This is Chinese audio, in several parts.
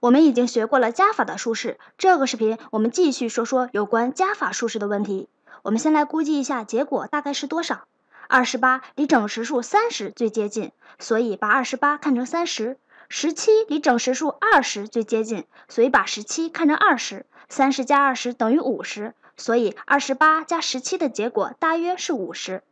我们已经学过了加法的竖式，这个视频我们继续说说有关加法竖式的问题。我们先来估计一下结果大概是多少。二十八离整十数三十最接近，所以把二十八看成三十；十七离整十数二十最接近，所以把十七看成二十。三十加二十等于五十，所以二十八加十七的结果大约是五十。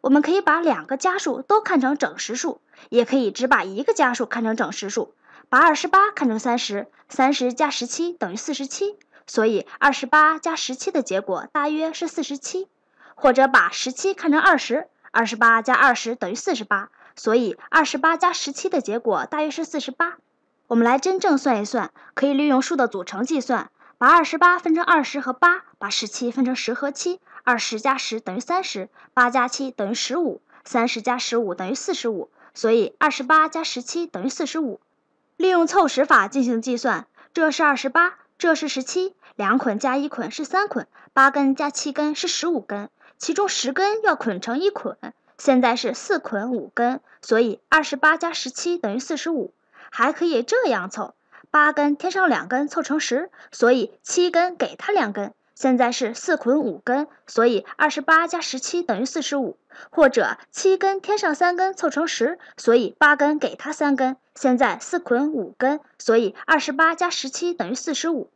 我们可以把两个加数都看成整十数，也可以只把一个加数看成整十数。把二十八看成三十，三十加十七等于四十七，所以二十八加十七的结果大约是四十七。或者把十七看成二十，二十八加二十等于四十八，所以二十八加十七的结果大约是四十八。我们来真正算一算，可以利用数的组成计算，把二十八分成二十和八，把十七分成十和七，二十加十等于三十，八加七等于十五，三十加十五等于四十五，所以二十八加十七等于四十五。利用凑十法进行计算，这是二十八，这是十七，两捆加一捆是三捆，八根加七根是十五根，其中十根要捆成一捆，现在是四捆五根，所以二十八加十七等于四十五。还可以这样凑，八根添上两根凑成十，所以七根给他两根。现在是四捆五根，所以二十八加十七等于四十五。或者七根添上三根凑成十，所以八根给他三根，现在四捆五根，所以二十八加十七等于四十五。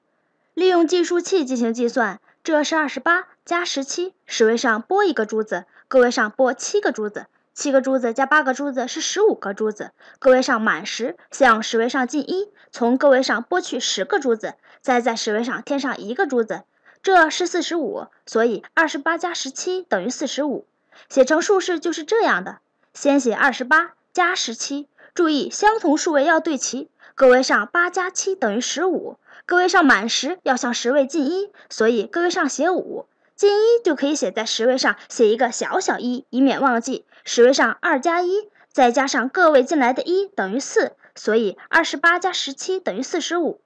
利用计数器进行计算，这是二十八加十七，十位上拨一个珠子，个位上拨七个珠子，七个珠子加八个珠子是十五个珠子，个位上满十向十位上进一，从个位上拨去十个珠子，再在十位上添上一个珠子。这是四十五，所以二十八加十七等于四十五。写成竖式就是这样的：先写二十八加十七，注意相同数位要对齐，个位上八加七等于十五，个位上满十要向十位进一，所以个位上写五，进一就可以写在十位上写一个小小一，以免忘记。十位上二加一再加上个位进来的一等于四，所以二十八加十七等于四十五。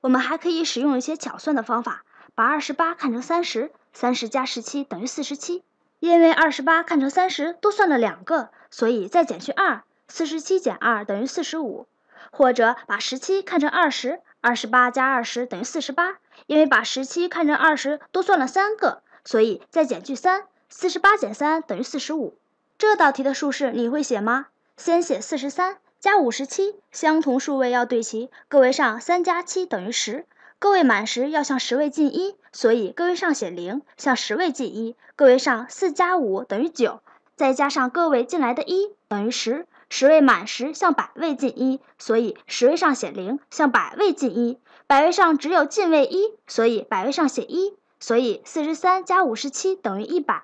我们还可以使用一些巧算的方法。把二十八看成三十，三十加十七等于四十七，因为二十八看成三十多算了两个，所以再减去二，四十七减二等于四十五。或者把十七看成二十，二十八加二十等于四十八，因为把十七看成二十多算了三个，所以再减去三，四十八减三等于四十五。这道题的竖式你会写吗？先写四十三加五十七，相同数位要对齐，个位上三加七等于十。个位满十要向十位进一，所以个位上写零，向十位进一。个位上四加五等于九，再加上个位进来的一等于十。十位满十向百位进一，所以十位上写零，向百位进一。百位上只有进位一，所以百位上写一。所以四十三加五十七等于一百。